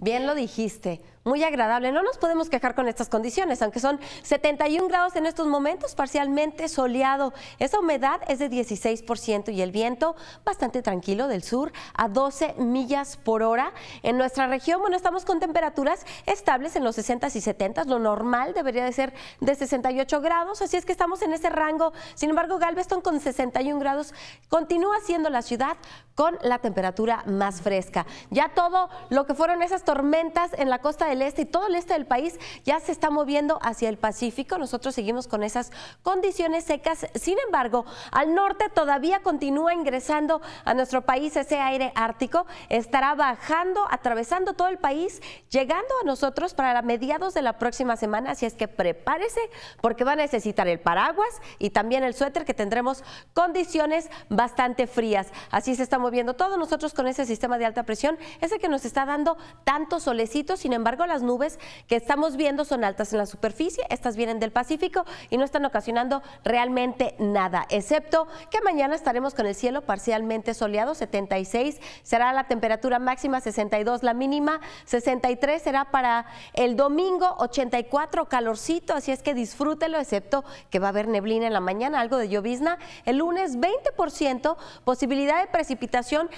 Bien lo dijiste, muy agradable. No nos podemos quejar con estas condiciones, aunque son 71 grados en estos momentos, parcialmente soleado. Esa humedad es de 16% y el viento bastante tranquilo del sur a 12 millas por hora. En nuestra región, bueno, estamos con temperaturas estables en los 60 y 70. Lo normal debería de ser de 68 grados, así es que estamos en ese rango. Sin embargo, Galveston con 61 grados continúa siendo la ciudad con la temperatura más fresca. Ya todo lo que fueron esas tormentas en la costa del este y todo el este del país ya se está moviendo hacia el Pacífico. Nosotros seguimos con esas condiciones secas. Sin embargo, al norte todavía continúa ingresando a nuestro país ese aire ártico. Estará bajando, atravesando todo el país, llegando a nosotros para mediados de la próxima semana. Así es que prepárese porque va a necesitar el paraguas y también el suéter que tendremos condiciones bastante frías. Así se está moviendo todo nosotros con ese sistema de alta presión, ese que nos está dando tan tanto solecito, sin embargo las nubes que estamos viendo son altas en la superficie, estas vienen del Pacífico y no están ocasionando realmente nada, excepto que mañana estaremos con el cielo parcialmente soleado, 76 será la temperatura máxima, 62 la mínima, 63 será para el domingo, 84 calorcito, así es que disfrútelo, excepto que va a haber neblina en la mañana, algo de llovizna, el lunes 20% posibilidad de precipitación,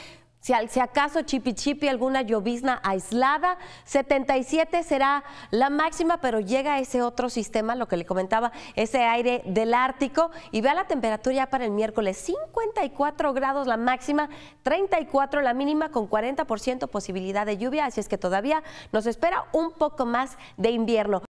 si, acaso chipi chipi, alguna llovizna aislada, 77 será la máxima, pero llega ese otro sistema, lo que le comentaba, ese aire del Ártico. Y vea la temperatura ya para el miércoles, 54 grados la máxima, 34 la mínima, con 40% posibilidad de lluvia, así es que todavía nos espera un poco más de invierno.